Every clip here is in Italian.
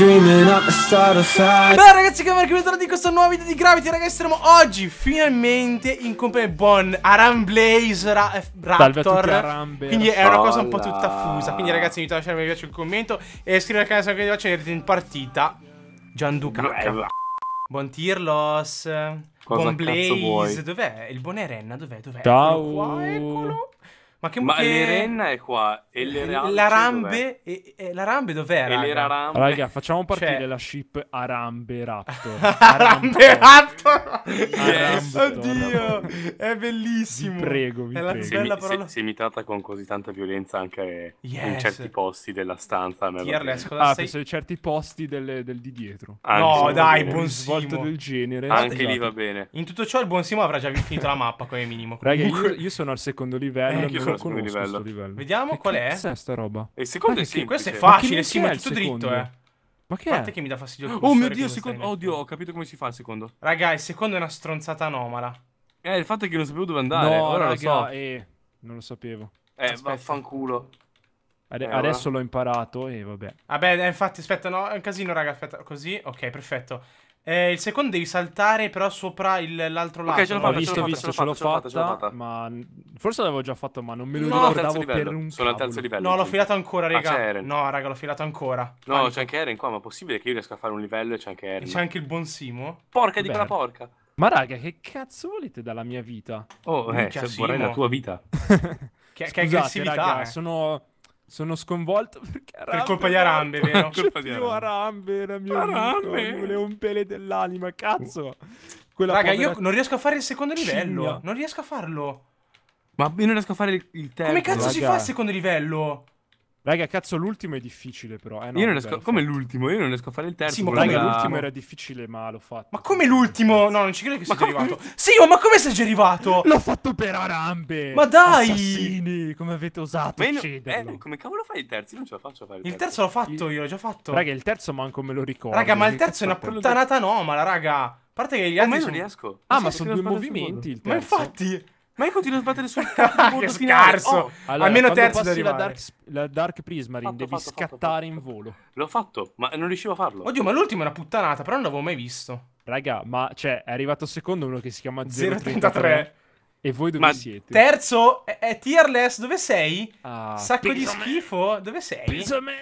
Beh ragazzi che come benvenuti in questo nuovo video di Gravity Ragazzi saremo oggi finalmente in compagnia Bon Aram Blaze eh, Ra Raptor Aram Quindi è una cosa un po' tutta fusa Quindi ragazzi invito a lasciare un mi piace il commento E iscrivervi al canale se non vi piace in partita Gianduca Buon Tirlos Buon Blaze Dov'è? Il buon Erenna dov'è? Dov'è? Ciao Eccolo qua, eccolo ma che Ma che... l'Erenna è qua e l'Arambe Rambe La e, e, la Rambe Raga? Raga, facciamo cioè partire cioè... la ship Arambe Raptor. Arambe Raptor. yes. Oddio, è bellissimo. Vi prego, vi è la prego. Se, bella parola... se, se imitata con così tanta violenza anche yes. in certi posti della stanza. ah, sei... penso in certi posti del, del di dietro. Ah, no, dai, buon Svolto del genere. Anche esatto. lì va bene. In tutto ciò il buon Simo avrà già finito la mappa come minimo. Raga, io, io sono al secondo livello. Eh, lo conosco livello. livello. Vediamo che qual è. Cos'è sta roba? E eh, secondo è sì, questo è facile, sì, ma è tutto dritto, eh. Ma che è? che mi dà fastidio. Oh mio dio, secondo... Oddio, ho capito come si fa il secondo. Raga, il secondo è una stronzata anomala. Eh, il fatto è che non sapevo dove andare. No, ora raga, lo so. Eh, non lo sapevo. Eh, Aspetta. vaffanculo. Ade eh, adesso l'ho imparato e eh, vabbè. Vabbè, eh, infatti, aspetta, no, è un casino, raga, aspetta, così, ok, perfetto. Eh, il secondo devi saltare però sopra l'altro lato. Ok, ce l'ho fatta, visto, ce l'ho visto, ce l'ho fatta, Ma forse l'avevo già fatto, ma non me lo no, ricordavo per un Sono al terzo livello. No, l'ho filato ancora, ah, raga. no, raga, l'ho filato ancora. No, c'è anche Eren qua, ma possibile che io riesca a fare un livello e c'è anche Eren? c'è anche il buon Simo? Porca di quella porca. Ma raga, che cazzo volete dalla mia vita? Oh, eh, cioè, vorrei la tua vita. che, Scusate, che aggressività, raga, eh. sono sono sconvolto perché Arambe... Per colpa di Arambe, vero? Per cioè, colpa di Arambe. Arambe era mio Arambe! Amico, volevo un pele dell'anima, cazzo! Uh. Quella Raga, povera... io non riesco a fare il secondo livello. Ciglia. Non riesco a farlo. Ma io non riesco a fare il, il terzo. Come cazzo raga. si fa il secondo livello? Raga, cazzo, l'ultimo è difficile, però. Eh, no, io non riesco. Come l'ultimo? Io non riesco a fare il terzo. Sì, ma raga, l'ultimo era difficile, ma l'ho fatto. Ma come l'ultimo? No, non ci credo che sia sei come... arrivato. Sì, ma come sei arrivato? l'ho fatto per arambe. Ma dai! Assassini, come avete osato ma ucciderlo? Eh, come cavolo fai il terzo? Io non ce la faccio a fare il, il terzo. l'ho fatto, io l'ho già fatto. Raga, il terzo manco me lo ricordo. Raga, ma il terzo è una puttanata anomala, raga. A parte che gli oh, altri. Ma io non riesco. Ah, ma sono due movimenti. Ma infatti. Ma io continuo a sbattere sul cazzo. che scarso. Oh. Allora, Almeno terzo passi la Dark, la dark Prismarine fatto, devi fatto, scattare fatto, in volo. L'ho fatto, ma non riuscivo a farlo. Oddio, ma l'ultimo è una puttanata, però non l'avevo mai visto. Raga, ma cioè, è arrivato secondo uno che si chiama 033. E voi dove ma siete? Terzo è, è tierless, dove sei? Ah, Sacco di schifo, dove sei? Pizza man.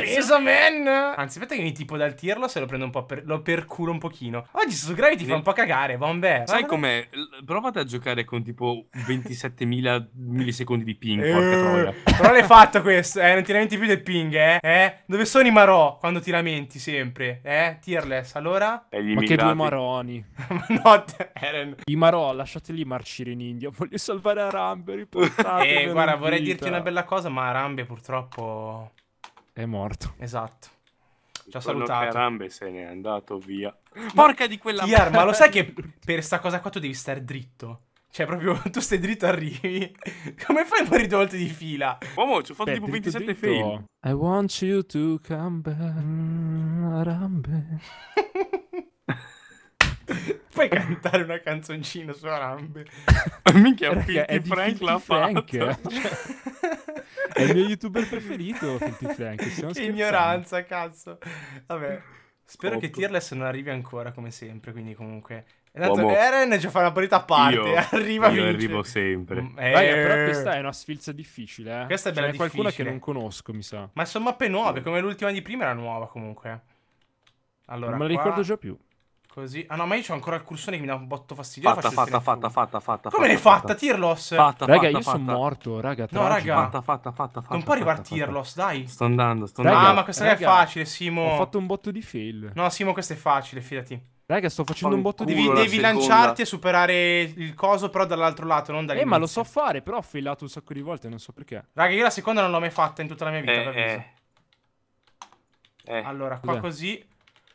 Peso man! Anzi, aspetta che mi tipo dal tirlo se lo prendo un po' per... Lo perculo un pochino. Oggi su Gravity ti fa un po' cagare, bombe. Sai com'è? Provate a giocare con tipo 27.000 millisecondi di ping, eh, porca troia. Però l'hai fatto questo, eh? Non ti lamenti più del ping, eh? eh? Dove sono i marò quando ti lamenti sempre? Eh? Tearless, allora? Eh, Ma che due maroni. Ma no, Eren. I marò, lasciateli marcire in India. Voglio salvare Arambe, Riportate Eh, guarda, vorrei dirti una bella cosa, ma Arambe purtroppo... È morto. Esatto. Ci ha salutato. Carambe se n'è andato via. Porca di quella Chiar, ma lo sai che per sta cosa qua tu devi stare dritto? Cioè, proprio tu stai dritto arrivi. Come fai a morire due volte di fila? Uomo, ci ho fatto Beh, tipo 27 dritto. fail. I want you to come back. Arambe. Puoi cantare una canzoncina su Arambe? Minchia, Raga, Frank l'ha fatto. È il mio youtuber preferito, Filthy Frank. Che ignoranza, cazzo. Vabbè. Spero Otto. che Tearless non arrivi ancora come sempre, quindi comunque... Intanto Eren già fa una partita a parte, io, arriva Io vince. arrivo sempre. Mm, eh, Raga, però questa è una sfilza difficile, eh. Questa è bella cioè, difficile. qualcuna che non conosco, mi sa. Ma sono mappe nuove, come l'ultima di prima era nuova comunque. Allora, non me la qua... ricordo già più. Così. Ah no, ma io ho ancora il cursore che mi dà un botto fastidio. Fatta, fatta, fatta, fatta, fatta. Come l'hai fatta, Tirlos? Fatta, raga, io sono morto, raga. No, raga. Fatta, fatta, fatta, fatta. Non può arrivare Tirlos, dai. Sto andando, sto andando. Ah, ma questa è facile, Simo. Ho fatto un botto di fail. No, Simo, questa è facile, fidati. Raga, sto facendo un botto di Devi, devi lanciarti e superare il coso, però dall'altro lato, non dall'inizio. Eh, ma lo so fare, però ho failato un sacco di volte, non so perché. Raga, io la seconda non l'ho mai fatta in tutta la mia vita, eh, eh. eh. Allora, qua così.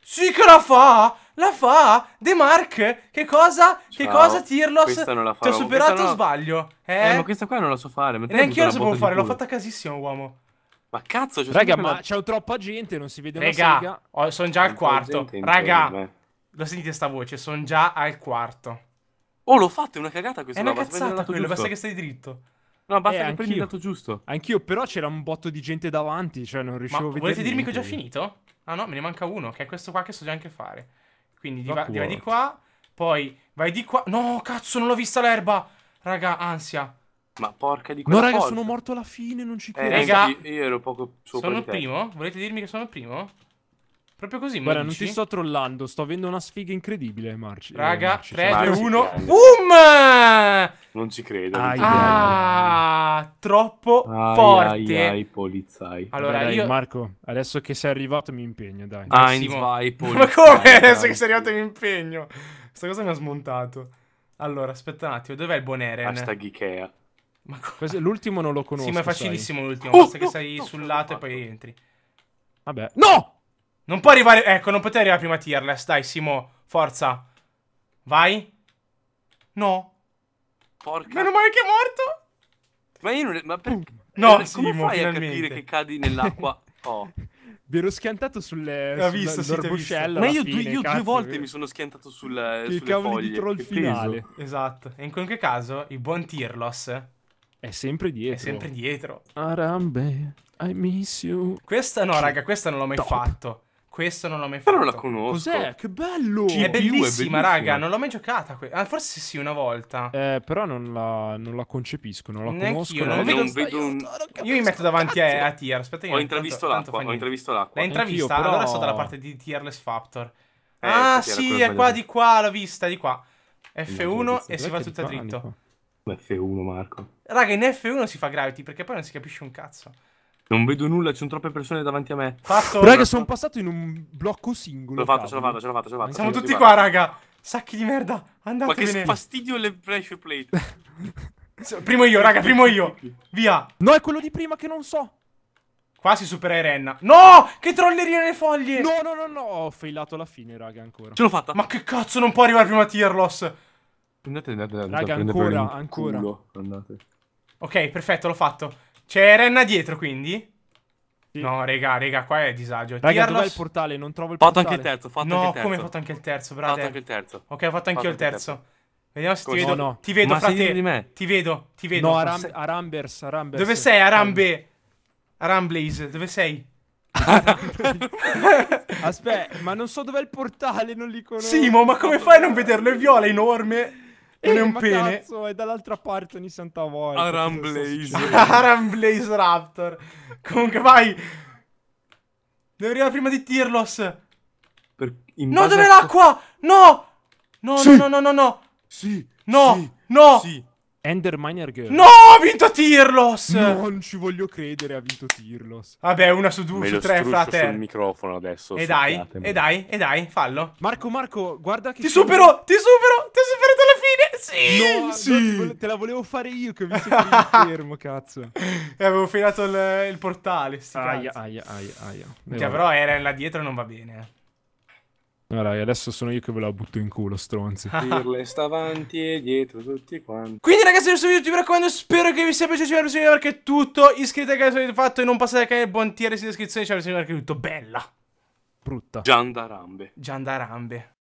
Sì che la fa! La fa! De Mark! Che cosa? Ciao. Che cosa Tirlos? Ti ho superato o sbaglio? Eh? eh? ma questa qua non la so fare. Neanche io la sapevo fare, l'ho fatta casissimo, uomo. Ma cazzo, c'è Raga, ma c'è troppa gente, non si vede una Raga, oh, sono già al quarto. Raga, eh. lo sentite sta voce, sono già al quarto. Oh, l'ho fatta, è una cagata questa. È una cazzata quello, basta che stai dritto. No, basta eh, che prendi il dato giusto. Anch'io, però c'era un botto di gente davanti, cioè non riuscivo ma a vedere. Volete dirmi niente. che ho già finito? Ah no, me ne manca uno, che è questo qua che so già anche fare. Quindi diva, diva di qua, poi vai di qua. No, cazzo, non l'ho vista l'erba. Raga, ansia. Ma porca di quella No, raga, porca. sono morto alla fine, non ci eh, credo. Eh, raga, io, io ero poco sopra Sono il primo? Volete dirmi che sono il primo? Proprio così, Guarda, non ti sto trollando, sto avendo una sfiga incredibile, Marci. Eh, Raga, eh, 3, 2, 1, boom! Non ci credo. Ai, ah, troppo ai, forte. Ai, ai, polizzai. Allora, dai, io... Marco, adesso che sei arrivato mi impegno, dai. Heinz, vai, polizzai. Ma come? Adesso che sei arrivato mi impegno. Questa cosa mi ha smontato. Allora, aspetta un attimo, dov'è il buon Eren? Hashtag Ikea. Ma l'ultimo non lo conosco, Sì, ma è facilissimo l'ultimo, oh, basta no, che uh, sei no, uh, sul lato e poi entri. Vabbè. No! Non può arrivare... Ecco, non poteva arrivare prima tierless. Dai, Simo, forza. Vai. No. Porca. Meno male che è morto. Ma io non... Ma per... No, eh, Simo, come fai finalmente. a capire che cadi nell'acqua? Oh. Mi ero schiantato sulle eh, L'ha visto, sì, visto. Ma io, fine, io due volte mi sono schiantato sul, eh, che sulle foglie. Che cavolo di troll finale. Esatto. E in qualche caso, il buon Tirlos... È sempre dietro. È sempre dietro. Arambe, I miss you. Questa no, raga, questa non l'ho mai Top. fatto. Questo non l'ho mai fatto. Però non la conosco. Cos'è? Che bello! È bellissima, è bellissima, raga. Non l'ho mai giocata. Que- ah, forse sì, una volta. Eh, però non la, non la concepisco. Non la Neanche conosco. Io, non, non vedo, vedo un... Io, mi metto davanti a, a, Tier. Aspetta, io ho, intravisto tanto, tanto ho intravisto l'acqua. L'hai intravista? Però... Allora sono dalla parte di Tierless Factor. Eh, ah, sì, è qua di qua. L'ho vista di qua. F1 e si va tutta dritto. F1, Marco. Raga, in F1 si fa gravity perché poi non si capisce un cazzo. Non vedo nulla, ci sono troppe persone davanti a me. Fatto. Raga, sono passato in un blocco singolo. L'ho fatto, ce l'ho fatto, ce l'ho fatto, ce l'ho fatto. Siamo tutti qua, raga. Sacchi di merda. Andate Ma che fastidio le pressure plate. primo io, raga, primo io. Via. No, è quello di prima che non so. Qua si supera Irenna. No! Che trolleria nelle foglie! No, no, no, no. Ho failato la fine, raga, ancora. Ce l'ho fatta. Ma che cazzo, non può arrivare prima a Tierlos. Prendete, andate, andate. Raga, ancora, ancora. Andate. Ok, perfetto, l'ho fatto. C'è Renna dietro, quindi? Sì. No, raga, raga, qua è disagio. Raga, Tirarlo... dov'è il portale? Non trovo il fatto portale. Fatto anche il terzo, fatto no, anche il terzo. No, come ho fatto anche il terzo, bravo. Fatto anche il terzo. Ok, ho fatto anch'io il terzo. terzo. Vediamo se Cosa? ti vedo. No, no. Ti vedo, Ma frate. Di me. Ti vedo, ti vedo. No, Aram Arambers, Arambers. Dove sei, Arambe? Aramblaze, dove sei? Aspetta, ma non so dov'è il portale, non li conosco. Simo, ma come fai a non vederlo? È viola, enorme non è eh, un pene. Cazzo, è dall'altra parte ogni santa volta. Aram Blaze. Aram Blaze Raptor. Comunque vai. Deve arrivare prima di Tirlos. Per... no, dov'è a... l'acqua? No! No, sì. no, no, no, no. Sì. No, sì. no. Sì. Ender Miner Girl. No, ha vinto Tirlos! No, non ci voglio credere, ha vinto Tirlos. Vabbè, una su due, su tre, frate. sul microfono adesso. E dai, e dai, e dai, fallo. Marco, Marco, guarda che... Ti supero, ti supero, ti supero sì, no, eh, sì. No, te la volevo fare io che ho visto che fermo, cazzo. E eh, avevo filato il, il portale, sti aia, aia, aia, aia. Che però era là dietro non va bene. No, eh. adesso sono io che ve la butto in culo, stronzi. Pirle sta avanti e dietro tutti quanti. Quindi, ragazzi, questo video ti raccomando, spero che vi sia piaciuto. Ci vediamo perché è tutto. Iscrivetevi al canale se avete fatto e non passate al canale buon tier in iscrizione. Ci vediamo perché è tutto. Bella. Brutta. Giandarambe. Giandarambe.